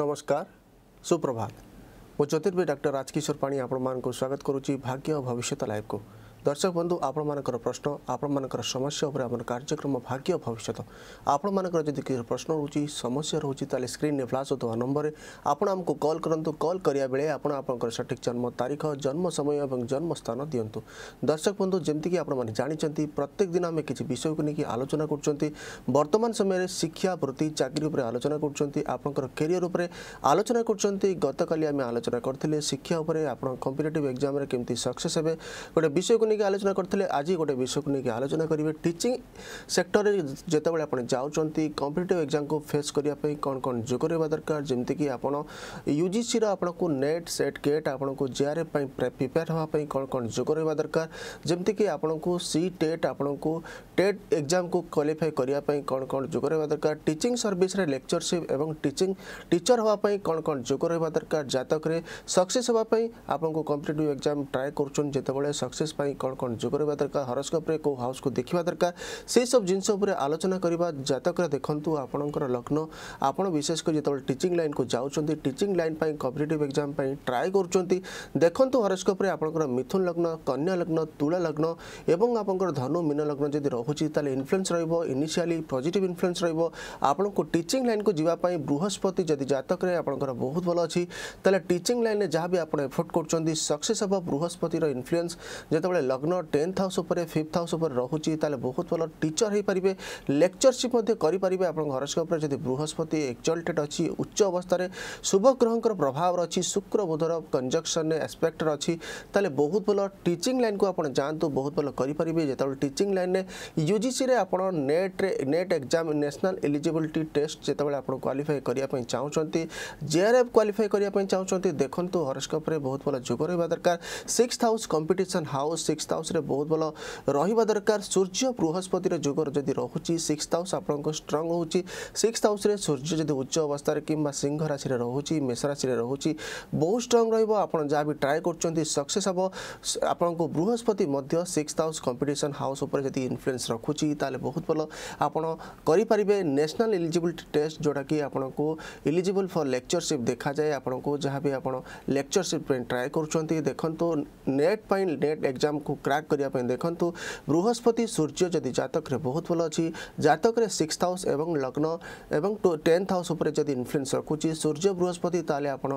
नमस्कार सुप्रभात मु ज्योतिर्वी डॉक्टर राजकिशोर पाणी आपण मानको स्वागत करुची भाग्य और भविष्य लाइफ को দর্শক বন্ধু আপনার প্রশ্ন আপনার সমস্যা উপরে আমার কার্যক্রম ভাগ্য ভবিষ্যৎ আপনার যদি কিছু প্রশ্ন রয়েছে সমস্যা রয়েছে তাহলে স্ক্রিনে ফ্লাশ হওয়া নম্বরে আপনার আমি কল করতু কল করা বেড়ে আপনার আপনার সঠিক জন্ম তারিখ জন্ম সময় এবং জন্মস্থান দিও দর্শক বন্ধু যেমি আপনার জাঁচান প্রত্যেক দিন আমি কিছু বিষয়কে নিয়ে আলোচনা করছেন বর্তমান সময়ের শিক্ষা বৃত্তি চাকরি উপরে আলোচনা করছেন আপনার কেরিয়র উপরে আলোচনা করছেন গতকাল আমি আলোচনা করলে শিক্ষা উপরে আপনার কম্পিটেটিভ এক্সামে কমিটি সকসেস হবে গোটে বিষয়কে আলোচনা করতেলে আজি গটে বিষয়কনি কে আলোচনা করিব টিচিং সেক্টরে জেতে বলে आपण जाऊ चंती कॉम्पिटिटिव এগজাম কো ফেস করিয়া পই কোন কোন যগৰৰ বাৰ দরকার জেমতি কি आपण ইউজিচি ৰ आपणক নেট সেট কেট आपणক জেআরএফ পই প্ৰেপৰ হবা পই কোন কোন যগৰৰ বাৰ দরকার জেমতি কি आपणক সি টেট आपणক টেট এগজাম কো কোলিফাই কৰিয়া পই কোন কোন যগৰৰ বাৰ দরকার টিচিং সার্ভিসৰ লেকচারশিপ এবং টিচিং টিচাৰ হবা পই কোন কোন যগৰৰ বাৰ দরকার জাতকৰে সাকসেস হবা পই आपणক কমপ্লিটীব এগজাম ট্ৰাই কৰছন জেতে বলে সাকসেস পই कौन कौन जोग रहा दरकार हरस्कोप्रे कौ हाउस को देखा दरकार से सब जिन आलोचना करवा जतक देखूँ आपण लग्न आपड़ विशेषकर जो टीचिंग लाइन को जाऊँच teaching line competitive exam try कर देखूँ हरस्कोप्रे आपंकर मिथुन लग्न कन्या लग्न तुला लग्न और आपंकर धनु मीन लग्न जब रोचे तेल इनफ्लुएंस रनिशियाली पजिट इनफ्लुएंस रोज को टीचिंग लाइन को जावाई बृहस्पति जदि जातक आपंकर बहुत भल अच्छी तेल टीचिंग लाइन में जहाँ भी आप एफोर्ट कर सक्सेस हम बृहस्पतिर इनफ्लुएंस जिते লগ্ন টেন্থ হাউস উপরে ফিফ্থ হাউস উপরে রহুচি তাহলে বহুত ভাল টিচর হয়েপারে লেকচরশিপ করে আপনার হরস্কোপরে যদি বৃহস্পতি একজল্টেড অছি উচ্চ অবস্থায় শুভগ্রহর প্রভাব অছি শুক্র বুধর কনজকশন আসপেক্টর অছি তাহলে বহুত ভাল টিচিং লাইন কু আপনার যাতে বহুত ভাল করে যেত টিচিং লাইনে ইউজিসি আপনার নেট্রে NET exam national eligibility test যেতবে আপনার କ୍ୱାଲିଫାଏ କରିବା ପାଇଁ ଚାହୁଁଛନ୍ତି ଜେଆର୍ଏଫ୍ କ୍ୱାଲିଫାଏ କରିବା ପାଇଁ ଚାହୁଁଛନ୍ତି ଦେଖନ୍ତୁ ହରସ୍କୋପରେ ବହୁତ ଭଲ ଯୋଗ ରହିବା ଦରକାର six house competition house six ହାଉସ୍ରେ ବହୁତ ଭଲ ରହିବା ଦରକାର ସୂର୍ଯ୍ୟ ବୃହସ୍ପତିର ଯୋଗର ଯଦି ରହୁଛି ସିକ୍ସ ହାଉସ୍ ଆପଣଙ୍କ ଷ୍ଟ୍ରଙ୍ଗ ହେଉଛି ସିକ୍ସ ହାଉସ୍ରେ ସୂର୍ଯ୍ୟ ଯଦି ଉଚ୍ଚ ଅବସ୍ଥାରେ କିମ୍ବା ସିଂହ ରାଶିରେ ରହୁଛି ମେଷ ରାଶିରେ ରହୁଛି ବହୁତ ଷ୍ଟ୍ରଙ୍ଗ ରହିବ ଆପଣ ଯାହା ବି ଟ୍ରାଏ କରୁଛନ୍ତି ସକ୍ସେସ୍ ହେବ ଆପଣଙ୍କୁ ବୃହସ୍ପତି ମଧ୍ୟ ସିକ୍ସ ହାଉସ୍ କମ୍ପିଟିସନ୍ ହାଉସ୍ ଉପରେ ଯଦି ଇନଫ୍ଲୁଏନ୍ସ ରଖୁଛି ତାହେଲେ ବହୁତ ଭଲ ଆପଣ କରିପାରିବେ ନ୍ୟାସନାଲ୍ ଏଲିଜିବିଲିଟି ଟେଷ୍ଟ ଯେଉଁଟାକି ଆପଣଙ୍କୁ ଏଲିଜିବଲ୍ ଫର୍ ଲେକ୍ଚରସିପ୍ ଦେଖାଯାଏ ଆପଣଙ୍କୁ ଯାହା ବି ଆପଣ ଲେକ୍ଚରସିପ୍ ପାଇଁ ଟ୍ରାଏ କରୁଛନ୍ତି ଦେଖନ୍ତୁ ନେଟ୍ ପାଇଁ ନେଟ୍ ଏକ୍ଜାମ୍ ତାକୁ କ୍ରାକ୍ କରିବା ପାଇଁ ଦେଖନ୍ତୁ ବୃହସ୍ପତି ସୂର୍ଯ୍ୟ ଯଦି ଜାତକରେ ବହୁତ ଭଲ ଅଛି ଜାତକରେ ସିକ୍ସଥ ହାଉସ୍ ଏବଂ ଲଗ୍ନ ଏବଂ ଟେନ୍ଥ ହାଉସ୍ ଉପରେ ଯଦି ଇନଫ୍ଲୁଏନ୍ସ ରଖୁଛି ସୂର୍ଯ୍ୟ ବୃହସ୍ପତି ତାହେଲେ ଆପଣ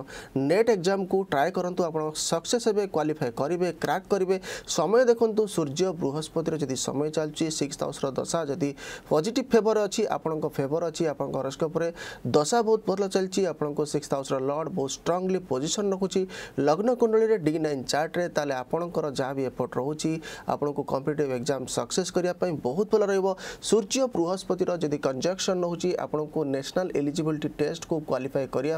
ନେଟ୍ ଏକ୍ଜାମ୍କୁ ଟ୍ରାଏ କରନ୍ତୁ ଆପଣ ସକ୍ସେସ୍ ହେବେ କ୍ୱାଲିଫାଏ କରିବେ କ୍ରାକ୍ କରିବେ ସମୟ ଦେଖନ୍ତୁ ସୂର୍ଯ୍ୟ ବୃହସ୍ପତିର ଯଦି ସମୟ ଚାଲୁଛି ସିକ୍ସ ହାଉସ୍ର ଦଶା ଯଦି ପଜିଟିଭ୍ ଫେଭର୍ ଅଛି ଆପଣଙ୍କ ଫେଭର୍ ଅଛି ଆପଣଙ୍କ ହରସ୍କୋପ୍ରେ ଦଶା ବହୁତ ଭଲ ଚାଲିଛି ଆପଣଙ୍କ ସିକ୍ସ ହାଉସ୍ର ଲର୍ଡ଼ ବହୁତ ଷ୍ଟ୍ରଙ୍ଗଲି ପୋଜିସନ୍ ରଖୁଛି ଲଗ୍ନ କୁଣ୍ଡଳୀରେ ଡି ନାଇନ୍ ଚାର୍ଟରେ ତାହେଲେ ଆପଣଙ୍କର ଯାହା ବି ଏପଟ রয়েছে আপনার কম্পিটেটিভ এক্সাম সকসেস করা বহুত ভাল রহব সূর্য বৃহস্পতির যদি কনজকশন রয়েছে আপনার ন্যাশনাল এলিজিবিলিটি টেস্ট কু কোয়ালিফাই করা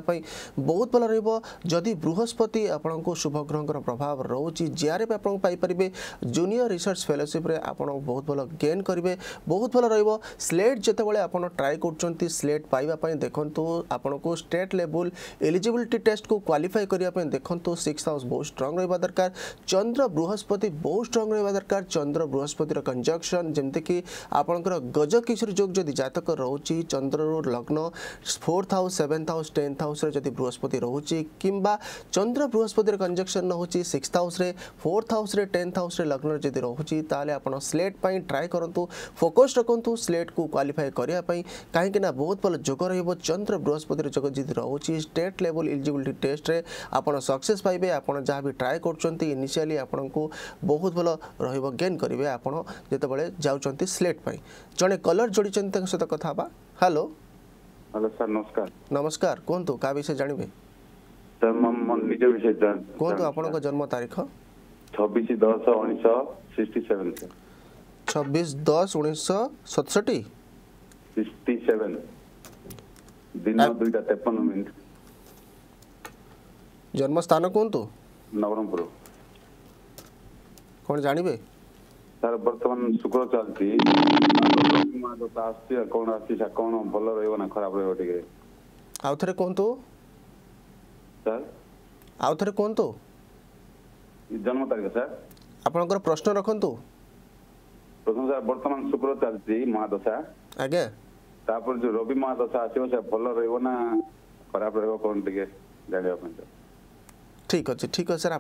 বহুত ভাল রহব যদি বৃহস্পতি আপনার শুভ গ্রহর প্রভাব রয়েছে জিআরএফ আপনার পাইপারে জুনিয়র রিসর্চ ফেলোশিপ্রে আপনার বহুত ভাল গেন করবে বহুত ভাল রহব স্লেট যেতবে আপনার ট্রাই করছেন স্লেট পাইবা দেখুন আপনার স্টেট লেভেল এলিজিবিলিটি টেস্ট কু কোয়ালিফাই করা দেখুন সিক্স হাউস বহু স্ট্রং রহবা দরকার চন্দ্র বৃহস্পতি বহু ବହୁତ ଷ୍ଟ୍ରଙ୍ଗ ରହିବା ଦରକାର ଚନ୍ଦ୍ର ବୃହସ୍ପତିର କଞ୍ଜକ୍ସନ୍ ଯେମିତିକି ଆପଣଙ୍କର ଗଜକିଶୋରୀ ଯୋଗ ଯଦି ଜାତକ ରହୁଛି ଚନ୍ଦ୍ରରୁ ଲଗ୍ନ fourth house seventh house tenth ହାଉସ୍ରେ ଯଦି ବୃହସ୍ପତି ରହୁଛି କିମ୍ବା ଚନ୍ଦ୍ର ବୃହସ୍ପତିର କଞ୍ଜକ୍ସନ୍ ରହୁଛି ସିକ୍ସଥ ହାଉସ୍ରେ ଫୋର୍ଥ ହାଉସ୍ରେ ଟେନ୍ଥ ହାଉସ୍ରେ ଲଗ୍ନରେ ଯଦି ରହୁଛି ତାହେଲେ ଆପଣ ସ୍ଲେଟ୍ ପାଇଁ ଟ୍ରାଏ କରନ୍ତୁ ଫୋକସ୍ ରଖନ୍ତୁ ସ୍ଲେଟ୍କୁ କ୍ୱାଲିଫାଏ କରିବା ପାଇଁ କାହିଁକିନା ବହୁତ ଭଲ ଯୋଗ ରହିବ ଚନ୍ଦ୍ର ବୃହସ୍ପତିର ଯୋଗ ଯଦି ରହୁଛି ଷ୍ଟେଟ୍ ଲେଭଲ୍ ଇଲିଜିବିଲିଟି ଟେଷ୍ଟରେ ଆପଣ ସକ୍ସେସ୍ ପାଇବେ ଆପଣ ଯାହା ବି ଟ୍ରାଏ କରୁଛନ୍ତି ଇନିସିଆଲି ଆପଣଙ୍କୁ ବହୁତ ବହୁତ ଭଲ ରହିବ ଗେନ୍ କରିବେ ଆପଣ ଯେତେବେଳେ ଯାଉଛନ୍ତି ସ୍ଲେଟ୍ ପାଇଁ ଜଣେ କଲର୍ ଯୋଡ଼ିଛନ୍ତି ତାଙ୍କ ସହିତ କଥା ହେବା ହ୍ୟାଲୋ ହ୍ୟାଲୋ ସାର୍ ନମସ୍କାର ନମସ୍କାର କୁହନ୍ତୁ କାହା ବିଷୟ ଜାଣିବେ ନିଜ ବିଷୟ କୁହନ୍ତୁ ଆପଣଙ୍କ ଜନ୍ମ ତାରିଖ ଛବିଶ ଦଶ ଉଣେଇଶହ ସିକ୍ସଟି ସେଭେନ୍ ଛବିଶ ଦଶ ଉଣେଇଶହ ସତଷଠି ସିକ୍ସଟି ସେଭେନ୍ ଦିନ ଦୁଇଟା ତେପନ ମିନିଟ୍ ଜନ୍ମସ୍ଥାନ କୁହନ୍ତୁ ନବରଙ୍ଗପୁର କ'ଣ ଜାଣିବେ ସାର୍ ବର୍ତ୍ତମାନ ଶୁକ୍ର ଚାଲିଛି ଆସୁଛି କ'ଣ ଆସୁଛି କ'ଣ ଭଲ ରହିବ ନା ଖରାପ ରହିବ ଟିକେ ଆଉ ଥରେ କୁହନ୍ତୁ ସାର୍ ଆଉ ଥରେ କୁହନ୍ତୁ ଜନ୍ମ ତାରିଖ ସାର୍ ଆପଣଙ୍କର ପ୍ରଶ୍ନ ରଖନ୍ତୁ ପ୍ରଥମ ସାର୍ ବର୍ତ୍ତମାନ ଶୁକ୍ର ଚାଲିଛି ମହାଦଶା ଆଜ୍ଞା ତାପରେ ଯୋଉ ରବି ମହାଦଶା ଆସିବ ସେ ଭଲ ରହିବ ନା ଖରାପ ରହିବ କ'ଣ ଟିକେ ଜାଣିବା ପାଇଁ ସାର୍ ठिक अच्छे ठिक सर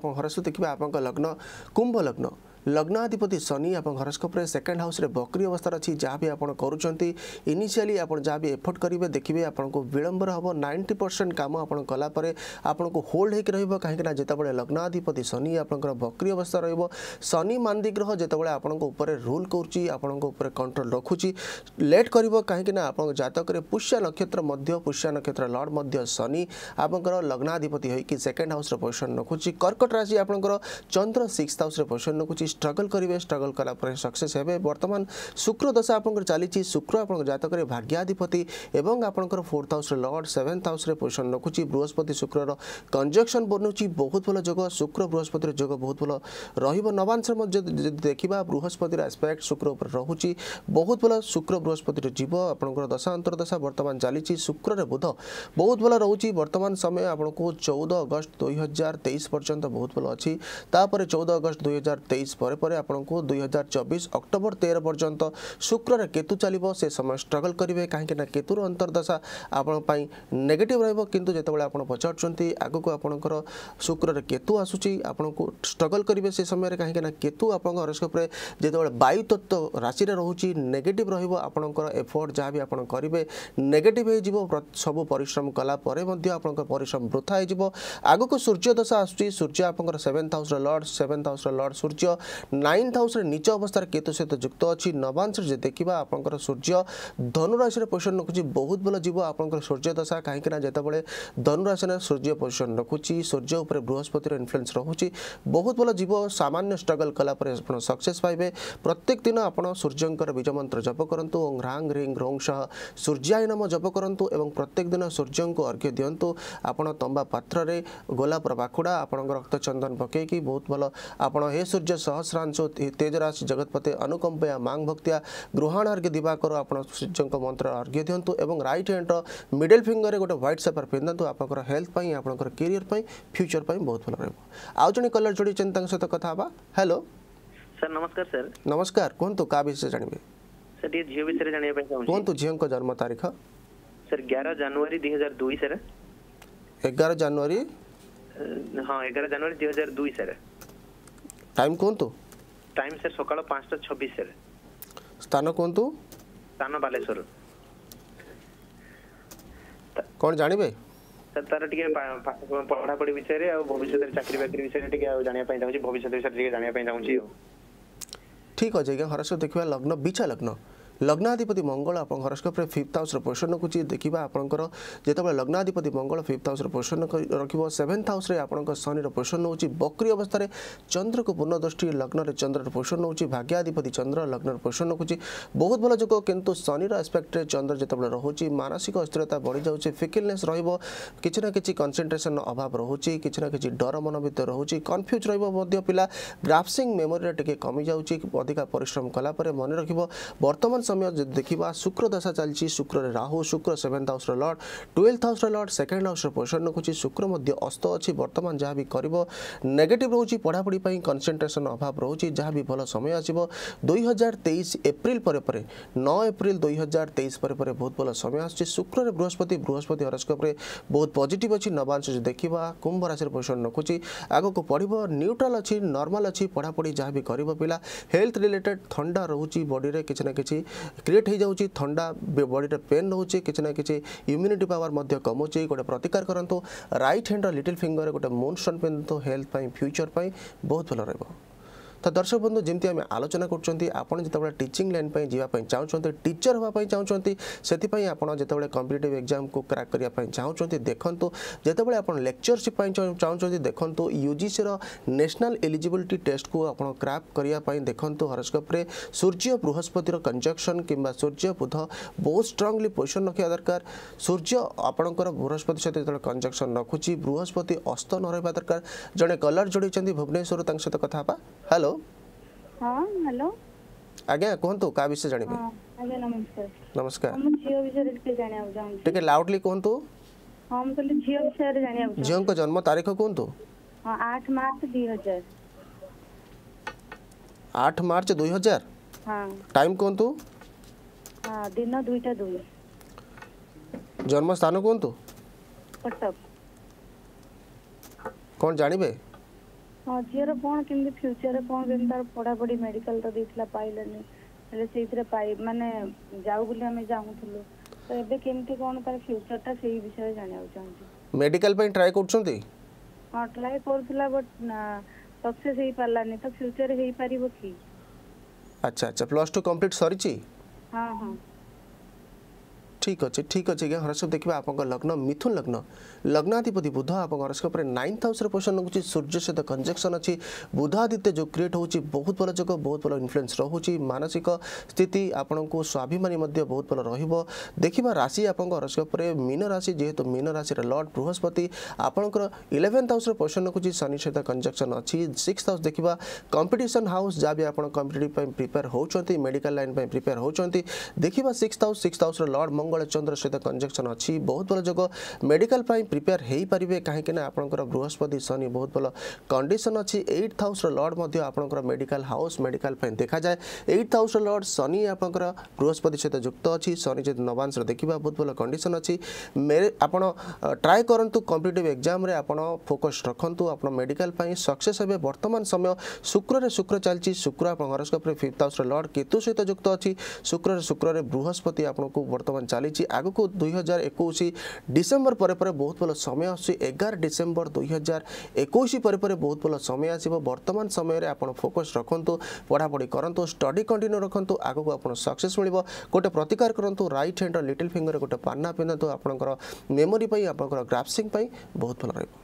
ଲଗ୍ନାଧିପତି ଶନି ଆପଣଙ୍କ ହରସ୍କୋପ୍ରେ ସେକେଣ୍ଡ ହାଉସ୍ରେ ବକ୍ରି ଅବସ୍ଥାରେ ଅଛି ଯାହା ବି ଆପଣ କରୁଛନ୍ତି ଇନିସିଆଲି ଆପଣ ଯାହା ବି ଏଫର୍ଟ କରିବେ ଦେଖିବେ ଆପଣଙ୍କୁ ବିଳମ୍ବରେ ହେବ ନାଇଣ୍ଟି ପରସେଣ୍ଟ କାମ ଆପଣ କଲାପରେ ଆପଣଙ୍କୁ ହୋଲ୍ଡ ହେଇକି ରହିବ କାହିଁକିନା ଯେତେବେଳେ ଲଗ୍ନାଧିପତି ଶନି ଆପଣଙ୍କର ବକ୍ରି ଅବସ୍ଥା ରହିବ ଶନି ମାନ୍ଦି ଗ୍ରହ ଯେତେବେଳେ ଆପଣଙ୍କ ଉପରେ ରୁଲ୍ କରୁଛି ଆପଣଙ୍କ ଉପରେ କଣ୍ଟ୍ରୋଲ ରଖୁଛି ଲେଟ୍ କରିବ କାହିଁକିନା ଆପଣଙ୍କ ଜାତକରେ ପୁଷ୍ୟା ନକ୍ଷତ୍ର ମଧ୍ୟ ପୁଷ୍ୟା ନକ୍ଷତ୍ର ଲର୍ଡ଼ ମଧ୍ୟ ଶନି ଆପଣଙ୍କର ଲଗ୍ନାଧିପତି ହୋଇକି ସେକେଣ୍ଡ ହାଉସ୍ରେ ପୋଜିସନ୍ ରଖୁଛି କର୍କଟ ରାଶି ଆପଣଙ୍କର ଚନ୍ଦ୍ର ସିକ୍ସ ହାଉସ୍ରେ ପୋଜିସନ୍ ରଖୁଛି ଷ୍ଟ୍ରଗଲ୍ କରିବେ ଷ୍ଟ୍ରଗଲ୍ କଲା ପରେ ସକ୍ସେସ୍ ହେବେ ବର୍ତ୍ତମାନ ଶୁକ୍ର ଦଶା ଆପଣଙ୍କର ଚାଲିଛି ଶୁକ୍ର ଆପଣଙ୍କ ଜାତକରେ ଭାଗ୍ୟାଧିପତି ଏବଂ ଆପଣଙ୍କର ଫୋର୍ଥ ହାଉସ୍ରେ ଲର୍ଡ଼ ସେଭେନ୍ଥ ହାଉସ୍ରେ ପୋଜିସନ୍ ରଖୁଛି ବୃହସ୍ପତି ଶୁକ୍ରର କଞ୍ଜକ୍ସନ୍ ବନଉଛି ବହୁତ ଭଲ ଯୋଗ ଶୁକ୍ର ବୃହସ୍ପତିର ଯୋଗ ବହୁତ ଭଲ ରହିବ ନବାଂଶରେ ମଧ୍ୟ ଯଦି ଦେଖିବା ବୃହସ୍ପତିର ଆସ୍ପେକ୍ଟ ଶୁକ୍ର ଉପରେ ରହୁଛି ବହୁତ ଭଲ ଶୁକ୍ର ବୃହସ୍ପତିର ଯିବ ଆପଣଙ୍କର ଦଶା ଅନ୍ତର୍ଦଶା ବର୍ତ୍ତମାନ ଚାଲିଛି ଶୁକ୍ରରେ ବୁଧ ବହୁତ ଭଲ ରହୁଛି ବର୍ତ୍ତମାନ ସମୟ ଆପଣଙ୍କୁ ଚଉଦ ଅଗଷ୍ଟ ଦୁଇ ହଜାର ତେଇଶ ପର୍ଯ୍ୟନ୍ତ ବହୁତ ଭଲ ଅଛି ତାପରେ ଚଉଦ ଅଗଷ୍ଟ ଦୁଇ ହଜାର ତେଇଶ ପରେ ପରେ ଆପଣଙ୍କୁ ଦୁଇ ହଜାର ଚବିଶ ଅକ୍ଟୋବର ତେର ପର୍ଯ୍ୟନ୍ତ ଶୁକ୍ରରେ କେତୁ ଚାଲିବ ସେ ସମୟ ଷ୍ଟ୍ରଗଲ୍ କରିବେ କାହିଁକିନା କେତୁର ଅନ୍ତର୍ଦଶା ଆପଣଙ୍କ ପାଇଁ ନେଗେଟିଭ୍ ରହିବ କିନ୍ତୁ ଯେତେବେଳେ ଆପଣ ପଚାରୁଛନ୍ତି ଆଗକୁ ଆପଣଙ୍କର ଶୁକ୍ରରେ କେତୁ ଆସୁଛି ଆପଣଙ୍କୁ ଷ୍ଟ୍ରଗଲ୍ କରିବେ ସେ ସମୟରେ କାହିଁକିନା କେତୁ ଆପଣଙ୍କ ହରସ୍କୋପ୍ରେ ଯେତେବେଳେ ବାୟୁତତ୍ତ୍ୱ ରାଶିରେ ରହୁଛି ନେଗେଟିଭ୍ ରହିବ ଆପଣଙ୍କର ଏଫର୍ଟ ଯାହା ବି ଆପଣ କରିବେ ନେଗେଟିଭ୍ ହୋଇଯିବ ସବୁ ପରିଶ୍ରମ କଲା ପରେ ମଧ୍ୟ ଆପଣଙ୍କର ପରିଶ୍ରମ ବୃଥା ହୋଇଯିବ ଆଗକୁ ସୂର୍ଯ୍ୟଦଶା ଆସୁଛି ସୂର୍ଯ୍ୟ ଆପଣଙ୍କର ସେଭେନ୍ଥ ହାଉସ୍ର ଲର୍ଡ଼ ସେଭେନ୍ଥ ହାଉସ୍ର ଲର୍ଡ଼ ସୂର୍ଯ୍ୟ নাইন হাউসের নিচ অবস্থার কেতু সহিত যুক্ত অছি নবাংশে যে দেখিবা আপনার সূর্য ধনুরাশির পোজিশন রখুছি বহুত ভালো যাব আপনার সূর্য দশা কিনা যেতবে ধনুরাশির সূর্য পোজিশন রখুছি সূর্য উপরে বৃহস্পতির ইনফ্লুয়েন্স রহুছি বহুত ভালো যাব সামান্য স্ট্রগল কলাপরে আপনার সকসেস পাইবে প্রত্যেক দিন আপনার সূর্যঙ্কর বীজমন্ত্র জপ করতু ওং রাং রিং রোং সহ সূর্যায় নাম জপ করতু এবং প্রত্যেক দিন সূর্যঙ্কু অর্ঘ্য দিও ଆପଣ ତମ୍ବା ପାତ୍ରରେ ଗୋଲାପର ପାଖୁଡ଼ା ଆପଣଙ୍କ ରକ୍ତଚନ୍ଦନ ପକାଇକି ବହୁତ ଭଲ ଆପଣ ହେ ସୂର୍ଯ୍ୟ ସହ ସହସ୍ରାଂଶୋ ତେଜରାଶି ଜଗତପତି ଅନୁକମ୍ପୟା ମାଙ୍ଗ ଭକ୍ତିଆ ଗୃହାଣାର୍ଘ୍ୟ ଦିବାକର ଆପଣ ସୂର୍ଯ୍ୟଙ୍କ ମନ୍ତ୍ର ଅର୍ଘ୍ୟ ଦିଅନ୍ତୁ ଏବଂ ରାଇଟ୍ ହ୍ୟାଣ୍ଡର ମିଡିଲ୍ ଫିଙ୍ଗରରେ ଗୋଟେ ହ୍ୱାଇଟ୍ ସେପର୍ ପିନ୍ଧନ୍ତୁ ଆପଣଙ୍କର ହେଲ୍ଥ ପାଇଁ ଆପଣଙ୍କର କ୍ୟାରିୟର ପାଇଁ ଫ୍ୟୁଚର ପାଇଁ ବହୁତ ଭଲ ରହିବ ଆଉ ଜଣେ କଲର୍ ଯୋଡ଼ିଛନ୍ତି ତାଙ୍କ ସହିତ କଥା ହେବା ହ୍ୟାଲୋ ସାର୍ ନମସ୍କାର ସାର୍ ନମସ୍କାର କୁହନ୍ତୁ କାହା ବିଷୟରେ ଜାଣିବେ ସାର୍ ଟିକେ ଝିଅ ବିଷୟରେ ଜାଣିବା ପାଇଁ ଚାହୁଁଛି କୁହନ୍ତୁ ଝିଅଙ୍କ ଜନ୍ମ ତାରିଖ ସାର୍ ଏଗାର ଜାନୁଆରୀ ଦୁଇ ହଜାର ଦୁଇ ସାର୍ ଏଗାର ଜାନୁଆରୀ ହଁ ଏଗାର ଜାନୁଆରୀ ଦୁଇ ହଜାର ଦୁଇ ସାର୍ টাইম কুহতু টাইম স্যার সকাল পাঁচটা ছবিশ স্যার স্থান কুহতু স্থান বালেশ্বর কোণ জাণবে স্যার তার টিকে পড়াপড়ি বিষয়ে আর ভবিষ্যতের চাকরি বাকরি বিষয়ে টিকে জানিবা পাই চাহুছি ভবিষ্যত বিষয়ে টিকে জানিবা পাই চাহুছি ঠিক আছে আজ্ঞা হরস্ব দেখিবা লগ্ন বিছা লগ্ন ଲଗ୍ନାଧିପତି ମଙ୍ଗଳ ଆପଣଙ୍କ ହରସ୍କୋପରେ ଫିଫ୍ଥ ହାଉସ୍ର ପୋଜିସନ୍ ରଖୁଛି ଦେଖିବା ଆପଣଙ୍କର ଯେତେବେଳେ ଲଗ୍ନାଧିପତି ମଙ୍ଗଳ ଫିଫ୍ଥ ହାଉସ୍ର ପୋଜିସନ୍ ରଖିବ ସେଭେନ୍ଥ ହାଉସ୍ରେ ଆପଣଙ୍କ ଶନିର ପୋଜିସନ୍ ନେଉଛି ବକ୍ରି ଅବସ୍ଥାରେ ଚନ୍ଦ୍ରକୁ ପୂର୍ଣ୍ଣ ଦୃଷ୍ଟି ଲଗ୍ନରେ ଚନ୍ଦ୍ରର ପୋଜିସନ୍ ନେଉଛି ଭାଗ୍ୟାଧିପତି ଚନ୍ଦ୍ର ଲଗ୍ନର ପୋଜିସନ୍ ରଖୁଛି ବହୁତ ଭଲ ଯୋଗ କିନ୍ତୁ ଶନିର ଆସ୍ପେକ୍ଟରେ ଚନ୍ଦ୍ର ଯେତେବେଳେ ରହୁଛି ମାନସିକ ଅସ୍ଥିରତା ବଢ଼ିଯାଉଛି ଫିକିଲନେସ୍ ରହିବ କିଛି ନା କିଛି କନ୍ସେନ୍ଟ୍ରେସନ୍ର ଅଭାବ ରହୁଛି କିଛି ନା କିଛି ଡର ମନୋଭିତ ରହୁଛି କନଫ୍ୟୁଜ୍ ରହିବ ମଧ୍ୟ ପିଲା ଗ୍ରାଫସିଂ ମେମୋରିରେ ଟିକେ କମିଯାଉଛି ଅଧିକା ପରିଶ୍ରମ କଲା ପରେ ମନେ ରଖିବ ବର୍ତ୍ତମାନ ବର୍ତ୍ତମାନ ସମୟ ଯଦି ଦେଖିବା ଶୁକ୍ର ଦଶା ଚାଲିଛି ଶୁକ୍ରରେ ରାହୁ ଶୁକ୍ର ସେଭେନ୍ଥ ହାଉସ୍ର ଲର୍ଡ଼ ଟୁଏଲ୍ଥ ହାଉସ୍ର ଲର୍ଡ଼ ସେକେଣ୍ଡ ହାଉସ୍ର ପୋଜିସନ୍ ରଖୁଛି ଶୁକ୍ର ମଧ୍ୟ ଅସ୍ତ ଅଛି ବର୍ତ୍ତମାନ ଯାହା ବି କରିବ ନେଗେଟିଭ୍ ରହୁଛି ପଢ଼ାପଢ଼ି ପାଇଁ କନସେନ୍ଟ୍ରେସନ୍ ଅଭାବ ରହୁଛି ଯାହା ବି ଭଲ ସମୟ ଆସିବ ଦୁଇ ହଜାର ତେଇଶ ଏପ୍ରିଲ ପରେ ପରେ ନଅ ଏପ୍ରିଲ ଦୁଇ ହଜାର ତେଇଶ ପରେ ପରେ ବହୁତ ଭଲ ସମୟ ଆସୁଛି ଶୁକ୍ରରେ ବୃହସ୍ପତି ବୃହସ୍ପତି ହରସ୍କୋପରେ ବହୁତ ପଜିଟିଭ୍ ଅଛି ନବାଂଶ ଯଦି ଦେଖିବା କୁମ୍ଭ ରାଶିର ପୋଜିସନ୍ ରଖୁଛି ଆଗକୁ ପଢ଼ିବ ନ୍ୟୁଟ୍ରାଲ୍ ଅଛି ନର୍ମାଲ୍ ଅଛି ପଢ଼ାପଢ଼ି ଯାହା ବି କରିବ ପିଲା ହେଲ୍ଥ ରିଲେଟେଡ୍ ଥଣ୍ଡା ରହୁଛି ବଡ଼ିରେ କିଛି ନା କିଛି କ୍ରିଏଟ୍ ହୋଇଯାଉଛି ଥଣ୍ଡା ବଡ଼ିରେ ପେନ୍ ରହୁଛି କିଛି ନା କିଛି ଇମ୍ୟୁନିଟି ପାୱାର ମଧ୍ୟ କମୁଛି ଗୋଟେ ପ୍ରତିକାର କରନ୍ତୁ ରାଇଟ୍ ହ୍ୟାଣ୍ଡର ଲିଟିଲ୍ ଫିଙ୍ଗର ଗୋଟେ ମୁନ୍ ଷ୍ଟୋନ୍ ପିନ୍ଧନ୍ତୁ ହେଲ୍ଥ ପାଇଁ ଫ୍ୟୁଚର୍ ପାଇଁ ବହୁତ ଭଲ ରହିବ ତ ଦର୍ଶକ ବନ୍ଧୁ ଯେମିତି ଆମେ ଆଲୋଚନା କରୁଛନ୍ତି ଆପଣ ଯେତେବେଳେ ଟିଚିଂ ଲାଇନ୍ ପାଇଁ ଯିବା ପାଇଁ ଚାହୁଁଛନ୍ତି ଟିଚର ହେବା ପାଇଁ ଚାହୁଁଛନ୍ତି ସେଥିପାଇଁ ଆପଣ ଯେତେବେଳେ କମ୍ପିଟେଟିଭ୍ ଏକ୍ଜାମ୍କୁ କ୍ରାକ୍ କରିବା ପାଇଁ ଚାହୁଁଛନ୍ତି ଦେଖନ୍ତୁ ଯେତେବେଳେ ଆପଣ ଲେକ୍ଚରସିପ୍ ପାଇଁ ଚାହୁଁଛନ୍ତି ଦେଖନ୍ତୁ ୟୁଜିସିର ନ୍ୟାସନାଲ୍ ଏଲିଜିବିଲିଟି ଟେଷ୍ଟକୁ ଆପଣ କ୍ରାକ୍ କରିବା ପାଇଁ ଦେଖନ୍ତୁ ହରସ୍କୋପ୍ରେ ସୂର୍ଯ୍ୟ ବୃହସ୍ପତିର କଞ୍ଜକ୍ସନ୍ କିମ୍ବା ସୂର୍ଯ୍ୟ ବୁଧ ବହୁତ ଷ୍ଟ୍ରଙ୍ଗଲି ପୋଜିସନ୍ ରଖିବା ଦରକାର ସୂର୍ଯ୍ୟ ଆପଣଙ୍କର ବୃହସ୍ପତି ସହିତ ଯେତେବେଳେ କଞ୍ଜକ୍ସନ୍ ରଖୁଛି ବୃହସ୍ପତି ଅସ୍ତ ନ ରହିବା ଦରକାର ଜଣେ କଲର୍ ଯୋଡ଼ିଛନ୍ତି ଭୁବନେଶ୍ୱରରୁ ତାଙ୍କ ସହିତ କଥା ହେବା ହ୍ୟାଲୋ ହ୍ୟାଲୋ ହଁ ହ୍ୟାଲୋ ଆଜ୍ଞା କୁହନ୍ତୁ କାହା ବିଷୟ ଜାଣିବେ ଆଜ୍ଞା ନମସ୍କାର ନମସ୍କାର ମୁଁ ଝିଅ ବିଷୟରେ ଟିକେ ଜାଣିବାକୁ ଚାହୁଁଛି ଟିକେ ଲାଉଡଲି କୁହନ୍ତୁ ହଁ ମୁଁ କହିଲି ଝିଅ ବିଷୟରେ ଜାଣିବାକୁ ଚାହୁଁଛି ଝିଅଙ୍କ ଜନ୍ମ ତାରିଖ କୁହନ୍ତୁ ହଁ 8 ମାର୍ଚ୍ଚ 2000 8 ମାର୍ଚ୍ଚ 2000 ହଁ ଟାଇମ୍ କୁହନ୍ତୁ ହଁ ଦିନ 2ଟା 2 ଜନ୍ମ ସ୍ଥାନ କୁହନ୍ତୁ କଟକ କ'ଣ ଜାଣିବେ ହଁ ଝିଅର କ'ଣ କେମିତି ଫ୍ୟୁଚର୍ରେ କ'ଣ କେମିତି ତାର ପଢ଼ାପଢ଼ି ମେଡ଼ିକାଲ ତ ଦେଇଥିଲା ପାଇଲାନି ହେଲେ ସେଇଥିରେ ପାଇ ମାନେ ଯାଉ ବୋଲି ଆମେ ଚାହୁଁଥିଲୁ ତ ଏବେ କେମିତି କ'ଣ ତାର ଫ୍ୟୁଚର୍ଟା ସେଇ ବିଷୟରେ ଜାଣିବାକୁ ଚାହୁଁଛୁ ମେଡ଼ିକାଲ ପାଇଁ ଟ୍ରାଏ କରୁଛନ୍ତି ହଁ ଟ୍ରାଏ କରୁଥିଲା ବଟ୍ ସକ୍ସେସ୍ ହେଇପାରିଲାନି ତ ଫ୍ୟୁଚର୍ ହେଇପାରିବ କି ଆଚ୍ଛା ଆଚ୍ଛା ପ୍ଲସ୍ ଟୁ କମ୍ପ୍ଲିଟ୍ ସରିଛି ହଁ ହଁ ठीक अच्छे ठीक अच्छे आज्ञा हरस्क देखिए आप लग्न मिथुन लग्न लग्नाधिपति बुध आप हरस्क नाइन्थ हाउस पोषण लगुच सूर्य सहित कंजक्शन अच्छी बुध आदित्य जो क्रिएट हो बहुत भल जग बहुत भल इनफ्लुएंस रोच मानसिक स्थिति आप स्वाभिमानी बहुत भल रखा राशि आप हरस्कोप मीन राशि जेहेतु मीन राशि लर्ड बृहस्पति आपंकर इलेवेन्थ हाउस पोषण लगुच शनि सहित कंजक्शन अच्छी सिक्स हाउस देखिए कंपिटन हाउस जहाँ भी आप कंपिटेट प्रिपेयर होती मेडिकल लाइन प्रिपेयर होती देखा six house six house lord मंगल ମଙ୍ଗଳଚନ୍ଦ୍ର ସହିତ କଞ୍ଜକ୍ସନ୍ ଅଛି ବହୁତ ଭଲ ଯୋଗ ମେଡ଼ିକାଲ ପାଇଁ ପ୍ରିପେୟାର ହୋଇପାରିବେ କାହିଁକିନା ଆପଣଙ୍କର ବୃହସ୍ପତି ଶନି ବହୁତ ଭଲ କଣ୍ଡିସନ୍ ଅଛି ଏଇଟ୍ ହାଉସ୍ର ଲର୍ଡ଼ ମଧ୍ୟ ଆପଣଙ୍କର ମେଡ଼ିକାଲ ହାଉସ୍ ମେଡ଼ିକାଲ ପାଇଁ ଦେଖାଯାଏ ଏଇଟ୍ ହାଉସ୍ର ଲର୍ଡ଼ ଶନି ଆପଣଙ୍କର ବୃହସ୍ପତି ସହିତ ଯୁକ୍ତ ଅଛି ଶନି ଯଦି ନବାଂଶର ଦେଖିବା ବହୁତ ଭଲ କଣ୍ଡିସନ୍ ଅଛି ଆପଣ ଟ୍ରାଏ କରନ୍ତୁ କମ୍ପିଟେଟିଭ୍ ଏକ୍ଜାମ୍ରେ ଆପଣ ଫୋକସ୍ ରଖନ୍ତୁ ଆପଣ ମେଡ଼ିକାଲ ପାଇଁ ସକ୍ସେସ୍ ହେବେ ବର୍ତ୍ତମାନ ସମୟ ଶୁକ୍ରରେ ଶୁକ୍ର ଚାଲିଛି ଶୁକ୍ର ଆପଣଙ୍କ ହରସ୍କୋପ୍ରେ ଫିଫ୍ଥ ହାଉସ୍ର ଲର୍ଡ଼ କେତୁ ସହିତ ଯୁକ୍ତ ଅଛି ଶୁକ୍ରରେ ଶୁକ୍ରରେ ବୃହସ୍ପତି ଆପଣଙ୍କୁ ବର୍ତ୍ତମାନ ଚାଲି ଚାଲିଛି ଆଗକୁ ଦୁଇ ହଜାର ଏକୋଇଶ ଡିସେମ୍ବର ପରେ ପରେ ବହୁତ ଭଲ ସମୟ ଆସୁଛି ଏଗାର ଡିସେମ୍ବର ଦୁଇ ହଜାର ଏକୋଇଶ ପରେ ପରେ ବହୁତ ଭଲ ସମୟ ଆସିବ ବର୍ତ୍ତମାନ ସମୟରେ ଆପଣ ଫୋକସ୍ ରଖନ୍ତୁ ପଢ଼ାପଢ଼ି କରନ୍ତୁ ଷ୍ଟଡ଼ି କଣ୍ଟିନ୍ୟୁ ରଖନ୍ତୁ ଆଗକୁ ଆପଣ ସକ୍ସେସ୍ ମିଳିବ ଗୋଟେ ପ୍ରତିକାର କରନ୍ତୁ ରାଇଟ୍ ହ୍ୟାଣ୍ଡର ଲିଟିଲ୍ ଫିଙ୍ଗର ଗୋଟେ ପାନ୍ନା ପିନ୍ଧନ୍ତୁ ଆପଣଙ୍କର ମେମୋରି ପାଇଁ ଆପଣଙ୍କର ଗ୍ରାଫସିଂ ପାଇଁ ବହୁତ ଭଲ ରହିବ